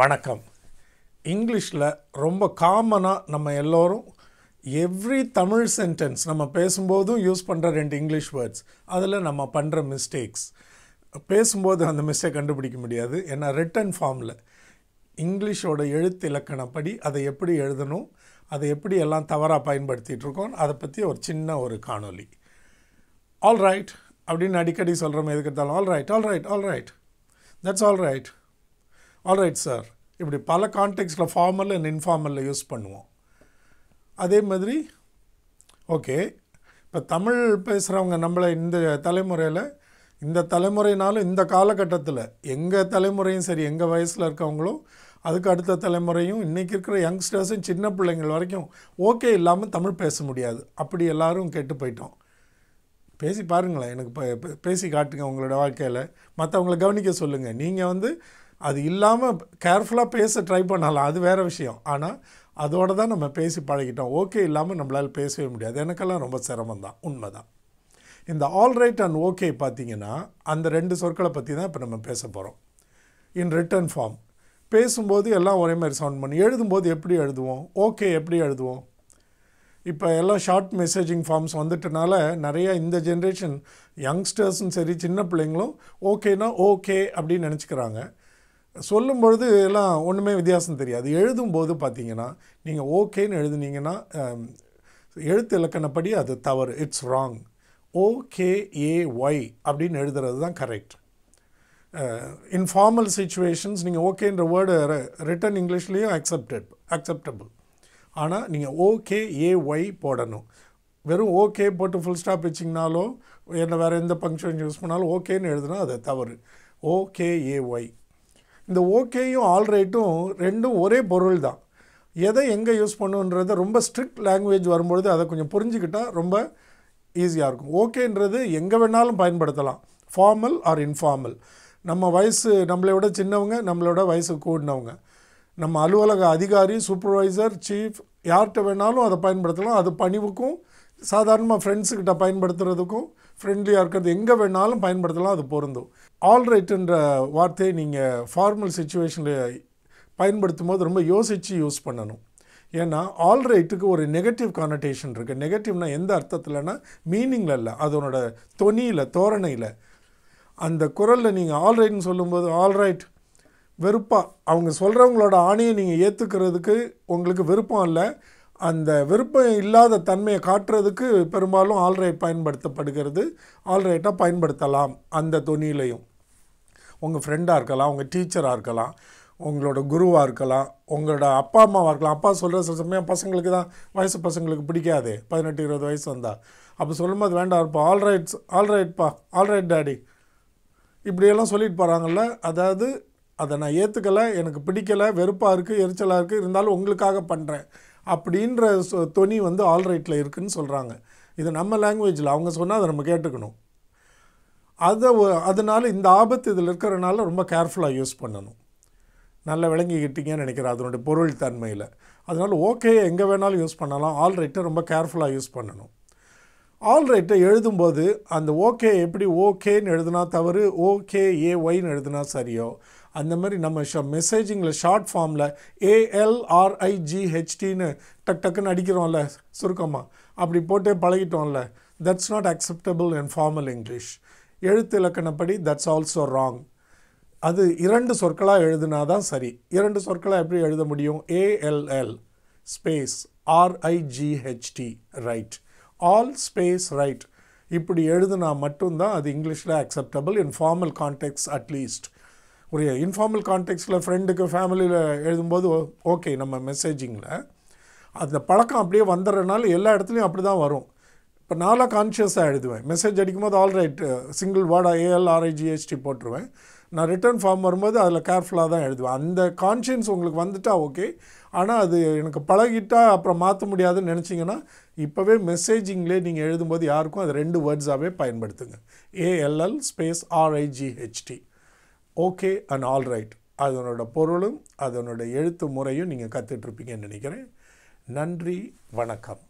வணக்கம் இங்கிலீஷில் ரொம்ப காமனாக நம்ம எல்லோரும் எவ்ரி தமிழ் சென்டென்ஸ் நம்ம பேசும்போதும் யூஸ் பண்ணுற ரெண்டு இங்கிலீஷ் வேர்ட்ஸ் அதில் நம்ம பண்ணுற மிஸ்டேக்ஸ் பேசும்போது அந்த மிஸ்டேக் கண்டுபிடிக்க முடியாது ஏன்னா ரிட்டன் ஃபார்மில் இங்கிலீஷோட எழுத்து இலக்கணப்படி அதை எப்படி எழுதணும் அதை எப்படி எல்லாம் தவறாக பயன்படுத்திகிட்டு அதை பற்றி ஒரு சின்ன ஒரு காணொலி ஆல் ரைட் அப்படின்னு அடிக்கடி சொல்கிறோம் எதுக்கு எடுத்தாலும் all right all right all right that's all right alright sir இப்படி பல கான்டெக்ட்ஸில் ஃபார்மல் அண்ட் இன்ஃபார்மலில் யூஸ் பண்ணுவோம் அதே மாதிரி ஓகே இப்போ தமிழ் பேசுகிறவங்க நம்மளை இந்த தலைமுறையில் இந்த தலைமுறைனாலும் இந்த காலகட்டத்தில் எங்கள் தலைமுறையும் சரி எங்கள் வயசில் இருக்கவங்களும் அதுக்கு அடுத்த தலைமுறையும் இன்றைக்கி இருக்கிற யங்ஸ்டர்ஸும் சின்ன பிள்ளைங்கள் வரைக்கும் ஓகே இல்லாமல் தமிழ் பேச முடியாது அப்படி எல்லோரும் கெட்டு போயிட்டோம் பேசி பாருங்களேன் எனக்கு பேசி காட்டுங்க உங்களோட வாழ்க்கையில் மற்றவங்களை கவனிக்க சொல்லுங்கள் நீங்கள் வந்து அது இல்லாமல் கேர்ஃபுல்லாக பேச ட்ரை பண்ணலாம் அது வேறு விஷயம் ஆனால் அதோடு தான் நம்ம பேசி பழகிட்டோம் ஓகே இல்லாமல் நம்மளால் பேசவே முடியாது எனக்கெல்லாம் ரொம்ப சிரமம் தான் உண்மை தான் இந்த ஆல் ரைட் அண்ட் ஓகே பார்த்தீங்கன்னா அந்த ரெண்டு சொற்களை பற்றி தான் இப்போ நம்ம பேச போகிறோம் இன் ரிட்டன் ஃபார்ம் பேசும்போது எல்லாம் ஒரே மாதிரி சவுண்ட் பண்ணி எழுதும்போது எப்படி எழுதுவோம் ஓகே எப்படி எழுதுவோம் இப்போ எல்லாம் ஷார்ட் மெசேஜிங் ஃபார்ம்ஸ் வந்துட்டனால நிறையா இந்த ஜென்ரேஷன் யங்ஸ்டர்ஸும் சரி சின்ன பிள்ளைங்களும் ஓகேனா ஓகே அப்படின்னு நினச்சிக்கிறாங்க சொல்லும் பொழுது எல்லாம் ஒன்றுமே வித்தியாசம் தெரியாது எழுதும்போது பார்த்தீங்கன்னா நீங்கள் ஓகேன்னு எழுதுனீங்கன்னா எழுத்து இலக்கணப்படி அது தவறு இட்ஸ் ராங் ஓகேஏஒய் அப்படின்னு எழுதுறது தான் கரெக்ட் இன்ஃபார்மல் சுச்சுவேஷன்ஸ் நீங்கள் ஓகேன்ற வேர்டு ரிட்டன் இங்கிலீஷ்லேயும் அக்செப்டட் அக்செப்டபுள் ஆனால் நீங்கள் ஓகே போடணும் வெறும் ஓகே போட்டு ஃபுல் ஸ்டாப் வச்சிங்கனாலோ என்ன வேறு எந்த பங்க்ஷன் யூஸ் பண்ணாலும் ஓகேன்னு எழுதுனா அது தவறு ஓகே இந்த ஓகேயும் ஆல் ரைட்டும் ரெண்டும் ஒரே பொருள் தான் எதை எங்கே யூஸ் பண்ணுன்றத ரொம்ப ஸ்ட்ரிக்ட் லாங்குவேஜ் வரும்பொழுது அதை கொஞ்சம் புரிஞ்சுக்கிட்டால் ரொம்ப ஈஸியாக இருக்கும் ஓகேன்றது எங்கே வேணாலும் பயன்படுத்தலாம் ஃபார்மல் ஆர் இன்ஃபார்மல் நம்ம வயசு நம்மளை விட சின்னவங்க நம்மளோட வயசு கூடினவங்க நம்ம அலுவலக அதிகாரி சூப்பர்வைசர் சீஃப் யார்கிட்ட வேணாலும் அதை பயன்படுத்தலாம் அது பணிவுக்கும் சாதாரணமாக ஃப்ரெண்ட்ஸுக்கிட்ட பயன்படுத்துகிறதுக்கும் ஃப்ரெண்ட்லியாக இருக்கிறது எங்கே வேணாலும் பயன்படுத்தலாம் அது பொருந்தும் ஆல் ரைட்டுன்ற வார்த்தையை நீங்கள் ஃபார்மல் சுச்சுவேஷனில் பயன்படுத்தும் போது ரொம்ப யோசித்து யூஸ் பண்ணணும் ஏன்னா ஆல்ரைட்டுக்கு ஒரு நெகட்டிவ் கானடேஷன் இருக்குது நெகட்டிவ்னா எந்த அர்த்தத்தில்னா மீனிங்கில் இல்லை அதனோட தொனியில் தோரணையில் அந்த குரலில் நீங்கள் ரைட்னு சொல்லும்போது ஆல்ரைட் வெறுப்பாக அவங்க சொல்கிறவங்களோட ஆணையை நீங்கள் ஏற்றுக்கிறதுக்கு உங்களுக்கு விருப்பம் இல்லை அந்த விருப்பம் இல்லாத தன்மையை காட்டுறதுக்கு பெரும்பாலும் ஆல்ரைட் பயன்படுத்தப்படுகிறது ஆல்ரைட்டாக பயன்படுத்தலாம் அந்த துணியிலையும் உங்கள் ஃப்ரெண்டாக இருக்கலாம் உங்கள் டீச்சராக இருக்கலாம் உங்களோட குருவாக இருக்கலாம் உங்களோட அப்பா அம்மாவாக இருக்கலாம் அப்பா சொல்கிற சில சமயம் பசங்களுக்கு தான் வயசு பசங்களுக்கு பிடிக்காது பதினெட்டு இருபது வயசு வந்தால் அப்போ சொல்லும்போது வேண்டாம் இருப்போம் ஆல்ரைட்ஸ் ஆல்ரைட்ப்பா ஆல்ரைட் டேடி இப்படியெல்லாம் சொல்லிட்டு போகிறாங்கல்ல அதாவது அதை நான் ஏற்றுக்கலை எனக்கு பிடிக்கலை வெறுப்பாக இருக்குது எரிச்சலாக இருக்குது இருந்தாலும் உங்களுக்காக பண்ணுறேன் அப்படின்ற தொனி வந்து ஆல் ரைட்டில் இருக்குதுன்னு சொல்கிறாங்க இது நம்ம லாங்குவேஜில் அவங்க சொன்னால் அதை நம்ம கேட்டுக்கணும் அதை அதனால் இந்த ஆபத்து இதில் இருக்கிறனால ரொம்ப கேர்ஃபுல்லாக யூஸ் பண்ணணும் நல்லா விளங்கிக்கிட்டீங்கன்னு நினைக்கிறேன் அதனுடைய பொருள் தன்மையில் அதனால் ஓகே எங்கே வேணாலும் யூஸ் பண்ணலாம் ஆல் ரைட்டை ரொம்ப கேர்ஃபுல்லாக யூஸ் பண்ணணும் ஆல் ரைட்டை எழுதும்போது அந்த ஓகே எப்படி ஓகேன்னு எழுதுனா தவறு ஓகே ஏ ஒய்னு எழுதுனா சரியோ அந்த மாதிரி நம்ம ஷ மெசேஜிங்கில் ஷார்ட் ஃபார்மில் ஏஎல்ஆர்ஐஜிஹெச்டின்னு டக் டக்குன்னு அடிக்கிறோம்ல சுருக்கமாக அப்படி போட்டே பழகிட்டோம்ல that's not acceptable in formal English எழுத்து இலக்கணப்படி தட்ஸ் ஆல்சோ ராங் அது இரண்டு சொற்களாக எழுதுனா தான் சரி இரண்டு சொற்களாக எப்படி எழுத முடியும் A L L space R I G H T right all space right இப்படி எழுதுனா மட்டும்தான் அது இங்கிலீஷில் acceptable in formal contexts at least ஒரு இன்ஃபார்மல் கான்டெக்ட்ஸில் ஃப்ரெண்டுக்கு ஃபேமிலியில் எழுதும்போது ஓகே நம்ம மெசேஜிங்கில் அந்த பழக்கம் அப்படியே வந்துடுறனால எல்லா இடத்துலையும் அப்படி தான் வரும் இப்போ நானும் கான்ஷியஸாக எழுதுவேன் மெசேஜ் அடிக்கும்போது ஆல் ரைட் சிங்கிள் வேர்டாக ஏஎல்ஆர்ஐஜிஎஸ்டி போட்டுருவேன் நான் ரிட்டர்ன் ஃபார்ம் வரும்போது அதில் கேர்ஃபுல்லாக தான் எழுதுவேன் அந்த கான்ஷியன்ஸ் உங்களுக்கு வந்துட்டால் ஓகே ஆனால் அது எனக்கு பழகிட்டால் அப்புறம் மாற்ற முடியாதுன்னு நினச்சிங்கன்னா இப்போவே மெசேஜிங்லேயே நீங்கள் எழுதும்போது யாருக்கும் அது ரெண்டு வேர்ட்ஸாகவே பயன்படுத்துங்க A L L space R I G H T okay and all right அதனோட பொருளும் அதனோட எழுத்து முறையும் நீங்கள் கற்றுட்ருப்பீங்கன்னு நினைக்கிறேன் நன்றி வணக்கம்